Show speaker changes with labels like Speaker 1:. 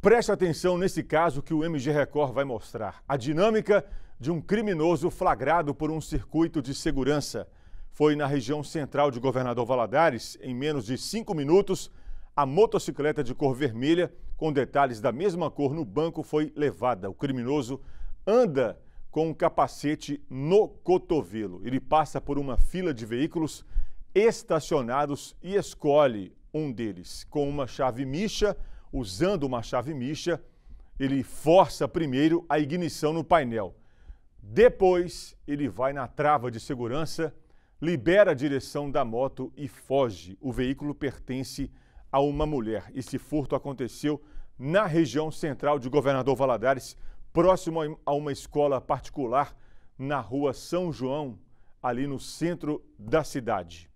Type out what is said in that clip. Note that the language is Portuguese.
Speaker 1: Preste atenção nesse caso que o MG Record vai mostrar. A dinâmica de um criminoso flagrado por um circuito de segurança. Foi na região central de Governador Valadares, em menos de cinco minutos, a motocicleta de cor vermelha, com detalhes da mesma cor no banco, foi levada. O criminoso anda com um capacete no cotovelo. Ele passa por uma fila de veículos estacionados e escolhe um deles. Com uma chave micha, usando uma chave mixa, ele força primeiro a ignição no painel. Depois, ele vai na trava de segurança, libera a direção da moto e foge. O veículo pertence a uma mulher. Esse furto aconteceu na região central de Governador Valadares, próximo a uma escola particular na rua São João, ali no centro da cidade.